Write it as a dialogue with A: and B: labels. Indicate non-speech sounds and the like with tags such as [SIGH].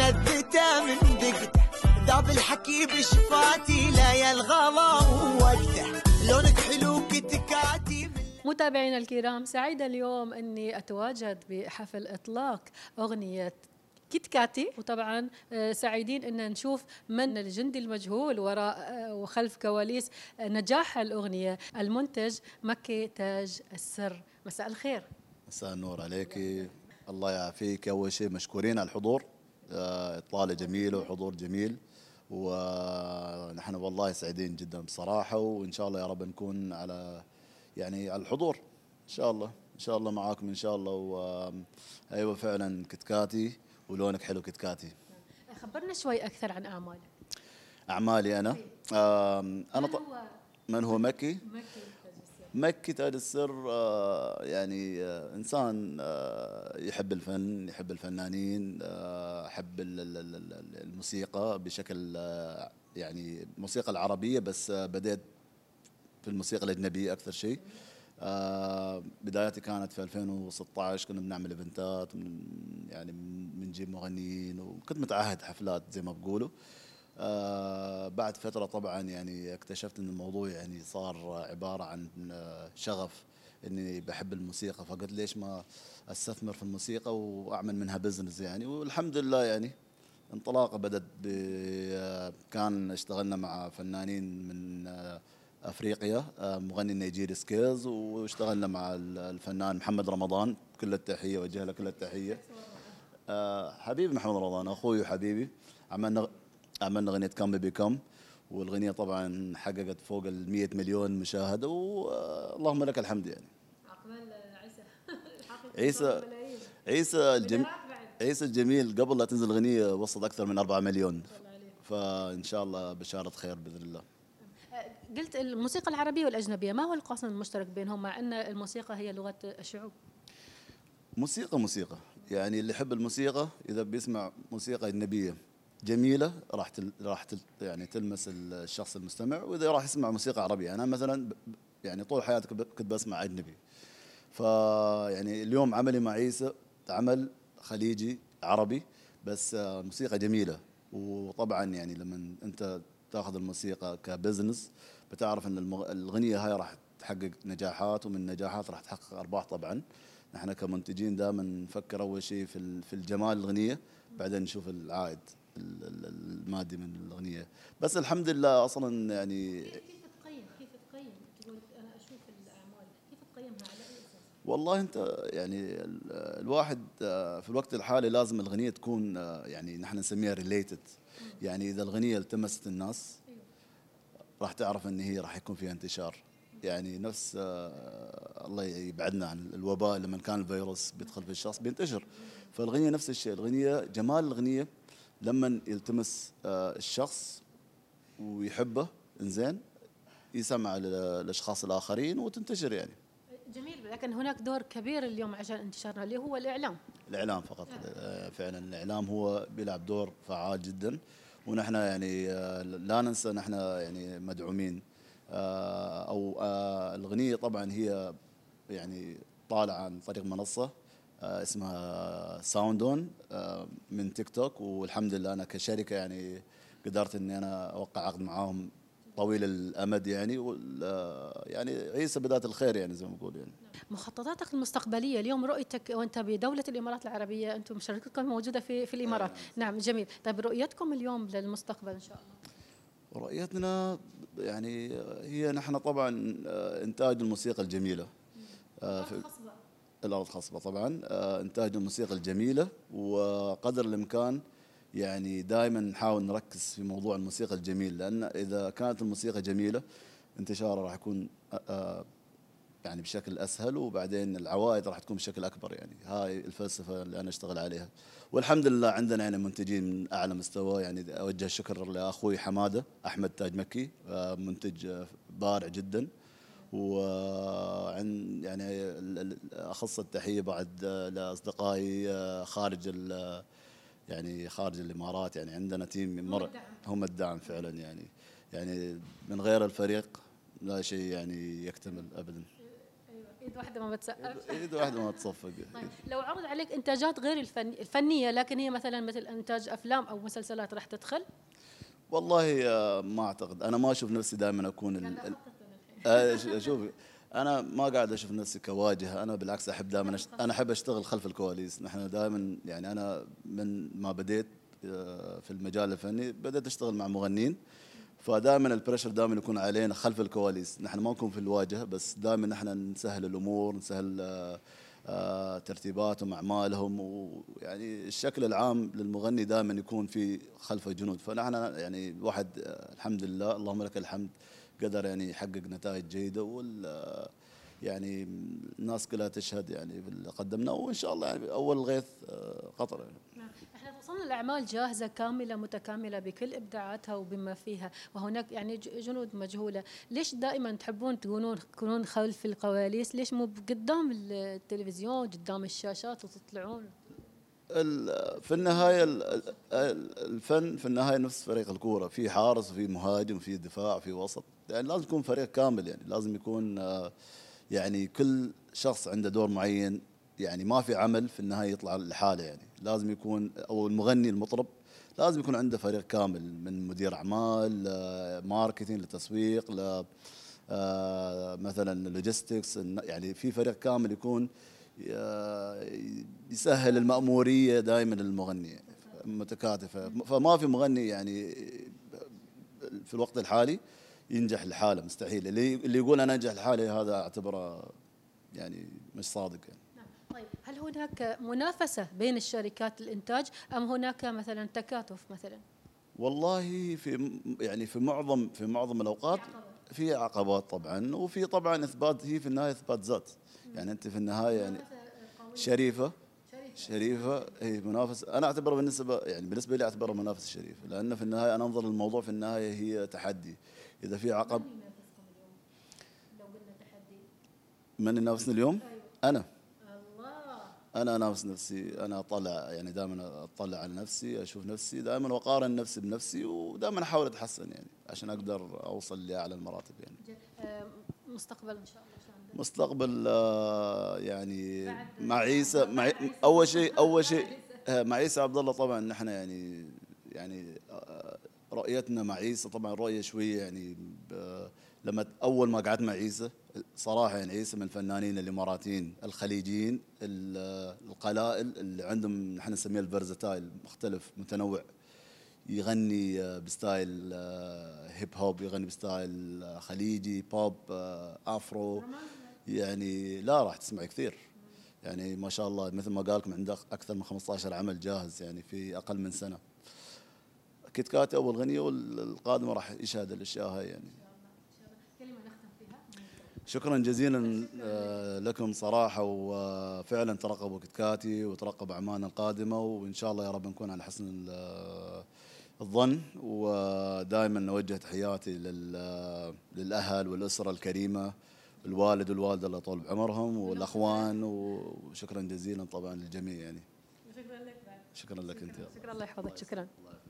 A: لذته من دقته ذاب الحكي بشفاتي لا الغلا ووقته لونك حلو كتكاتي
B: متابعينا الكرام سعيدة اليوم أني أتواجد بحفل إطلاق أغنية كيت كاتي وطبعا آه، سعيدين ان نشوف من الجندي المجهول وراء آه، وخلف كواليس آه، نجاح الاغنيه المنتج مكي تاج السر مساء الخير
A: مساء النور عليك الله يعافيك اول شيء مشكورين على الحضور آه، اطلاله جميله وحضور جميل ونحن والله سعيدين جدا بصراحه وان شاء الله يا رب نكون على يعني على الحضور ان شاء الله ان شاء الله معاكم ان شاء الله و ايوه فعلا كتكاتي ولونك حلو كتكاتي
B: نعم. خبرنا شوي اكثر عن اعمالك
A: اعمالي انا طيب. انا من هو مكي مكي مكي تاج السر آه، يعني آه، انسان آه، يحب الفن يحب الفنانين يحب الموسيقى بشكل يعني الموسيقى العربيه بس بديت في الموسيقى الاجنبيه اكثر شيء بداياتي كانت في 2016 كنا بنعمل ايفنتات يعني بنجيب مغنيين وكنت متعهد حفلات زي ما بقولوا آه، بعد فترة طبعا يعني اكتشفت ان الموضوع يعني صار عبارة عن آه، شغف اني بحب الموسيقى فقلت ليش ما استثمر في الموسيقى واعمل منها بزنس يعني والحمد لله يعني انطلاقه بدت ب... آه، كان اشتغلنا مع فنانين من افريقيا مغني نيجيري سكيلز واشتغلنا مع الفنان محمد رمضان كل التحيه وجه له كل التحيه حبيبي محمد رمضان اخوي وحبيبي عملنا عملنا اغنيه كامبي بيكم والغنية والاغنيه طبعا حققت فوق ال 100 مليون مشاهده واللهم لك الحمد يعني عقبال عيسى [LAUGHS] عيسى عيسى الجميل عيسى الجميل قبل لا تنزل الاغنيه وصل اكثر من 4 مليون فان شاء الله بشاره خير باذن الله
B: أه، قلت الموسيقى العربيه والاجنبيه ما هو القاسم المشترك بينهم مع ان الموسيقى هي لغه الشعوب
A: موسيقى موسيقى يعني اللي يحب الموسيقى اذا بيسمع موسيقى اجنبيه جميله راح راح يعني تلمس الشخص المستمع واذا راح يسمع موسيقى عربيه انا مثلا يعني طول حياتي كنت بسمع اجنبي فيعني اليوم عملي مع عيسى عمل خليجي عربي بس موسيقى جميله وطبعا يعني لما انت تاخذ الموسيقى كبزنس بتعرف ان الاغنيه هاي راح تحقق نجاحات ومن النجاحات راح تحقق ارباح طبعا نحن كمنتجين دائما نفكر اول شيء في في الجمال الاغنيه بعدين نشوف العائد المادي من الاغنيه بس الحمد لله اصلا يعني كيف
B: تقيم كيف تقيم تقول انا اشوف الاعمال كيف تقيمها
A: والله انت يعني الواحد آه، في الوقت الحالي لازم الاغنيه تكون آه، يعني نحن نسميها ريليتد يعني اذا الاغنيه التمست الناس أيوه. راح تعرف ان هي راح يكون فيها انتشار يعني نفس آه، الله يبعدنا عن الوباء لما كان الفيروس بيدخل في الشخص بينتشر فالاغنيه نفس الشيء الاغنيه جمال الاغنيه لما يلتمس آه، الشخص ويحبه انزين يسمع للاشخاص الاخرين وتنتشر يعني
B: جميل لكن هناك دور كبير اليوم عشان انتشارنا اللي هو الاعلام
A: الاعلام فقط آه. آه، فعلا الاعلام هو بيلعب دور فعال جدا ونحن يعني لا ننسى نحن يعني مدعومين او الغنيه طبعا هي يعني طالعه عن طريق منصه آه، اسمها ساوندون آه، من تيك توك والحمد لله انا كشركه يعني قدرت اني انا اوقع عقد معاهم طويل الامد يعني آه، يعني عيسى بدايه الخير يعني زي ما بقول يعني
B: مخططاتك المستقبليه اليوم رؤيتك وانت بدوله الامارات العربيه انتم شركتكم موجوده في في الامارات آه. نعم جميل طيب رؤيتكم اليوم للمستقبل ان شاء
A: الله رؤيتنا يعني هي نحن طبعا انتاج الموسيقى الجميله آه الارض خصبه طبعا آه، انتاج الموسيقى الجميله وقدر الامكان يعني دائما نحاول نركز في موضوع الموسيقى الجميل لان اذا كانت الموسيقى جميله انتشارها راح يكون آه، آه، يعني بشكل اسهل وبعدين العوائد راح تكون بشكل اكبر يعني هاي الفلسفه اللي انا اشتغل عليها والحمد لله عندنا يعني منتجين من اعلى مستوى يعني اوجه الشكر لاخوي حماده احمد تاج مكي منتج بارع جدا وعن يعني اخص التحيه بعد آه، لاصدقائي آه، خارج آه، يعني خارج الامارات يعني عندنا تيم مر هم الدعم فعلا يعني يعني من غير الفريق لا شيء يعني يكتمل ابدا
B: أيوة. ايد واحده ما بتسقف ايد واحده ما
A: تصفق [LAUGHS] طيب
B: لو عرض عليك انتاجات غير الفن... الفنيه لكن هي مثلا مثل انتاج افلام او مسلسلات راح تدخل
A: والله ما اعتقد انا ما اشوف نفسي دائما اكون آه، شوفي انا ما قاعد اشوف نفسي كواجهه انا بالعكس احب دائما انا احب اشتغل خلف الكواليس نحن دائما يعني انا من ما بديت آه، في المجال الفني بديت اشتغل مع مغنيين فدائما البريشر دائما يكون علينا خلف الكواليس نحن ما نكون في الواجهه بس دائما نحن نسهل الامور نسهل آه، ترتيباتهم اعمالهم ويعني الشكل العام للمغني دائما يكون في خلفه جنود فنحن يعني الواحد الحمد لله اللهم لك الحمد قدر يعني يحقق نتائج جيده وال يعني الناس كلها تشهد يعني باللي قدمناه وان شاء الله يعني اول غيث آه، قطر يعني.
B: نعم. احنا وصلنا لاعمال جاهزه كامله متكامله بكل ابداعاتها وبما فيها وهناك يعني جنود مجهوله ليش دائما تحبون تكونون تكونون خلف الكواليس ليش مو قدام التلفزيون قدام الشاشات وتطلعون
A: في النهايه الفن في النهايه نفس فريق الكوره في حارس وفي مهاجم وفي دفاع وفي وسط يعني لازم يكون فريق كامل يعني لازم يكون يعني كل شخص عنده دور معين يعني ما في عمل في النهايه يطلع لحاله يعني لازم يكون او المغني المطرب لازم يكون عنده فريق كامل من مدير اعمال ماركتينج لتسويق ل آه، مثلا لوجيستكس يعني في فريق كامل يكون يسهل المأمورية دائما للمغنية متكاتفة فما في مغني يعني في الوقت الحالي ينجح لحاله مستحيل اللي اللي يقول انا انجح لحالي هذا اعتبره يعني مش صادق يعني.
B: طيب هل هناك منافسة بين الشركات الإنتاج أم هناك مثلا تكاتف مثلا؟
A: والله في يعني في معظم في معظم الأوقات في عقبات طبعا وفي طبعا اثبات هي في النهايه اثبات ذات يعني انت في النهايه يعني شريفه شريفه هي منافس انا اعتبره بالنسبه يعني بالنسبه لي اعتبره منافس شريف لانه في النهايه انا انظر للموضوع في النهايه هي تحدي اذا في عقب من ينافسكم اليوم؟ لو قلنا تحدي من ينافسني اليوم؟ أيوة. انا انا انافس نفسي انا اطلع يعني دائما اطلع على نفسي اشوف نفسي دائما واقارن نفسي بنفسي ودائما احاول اتحسن يعني عشان اقدر اوصل لاعلى المراتب يعني
B: آه، مستقبل ان شاء الله
A: مستقبل آه، يعني مع عيسى مع اول شيء اول شيء آه، مع عيسى عبد الله طبعا نحن يعني يعني رؤيتنا مع عيسى طبعا رؤيه شويه يعني لما اول ما قعدت مع عيسى صراحه يعني اسم الفنانين الاماراتيين الخليجيين القلائل اللي عندهم احنا نسميه الفرزتايل مختلف متنوع يغني بستايل هيب آه، هوب يغني بستايل آه، خليجي بوب افرو آه، يعني لا راح تسمع كثير يعني ما شاء الله مثل ما قالكم عنده اكثر من 15 عمل جاهز يعني في اقل من سنه كيت كاتي اول غنيه والقادمه راح يشهد الاشياء هاي يعني شكرا جزيلا آه، لكم صراحة وفعلا ترقبوا كتكاتي وترقبوا أعمالنا القادمة وإن شاء الله يا رب نكون على حسن آه، الظن ودائما نوجه تحياتي آه، للأهل والأسرة الكريمة الوالد والوالدة الله يطول بعمرهم والأخوان وشكرا جزيلا طبعا للجميع يعني شكرا لك شكرا لك أنت
B: شكرا الله يحفظك شكرا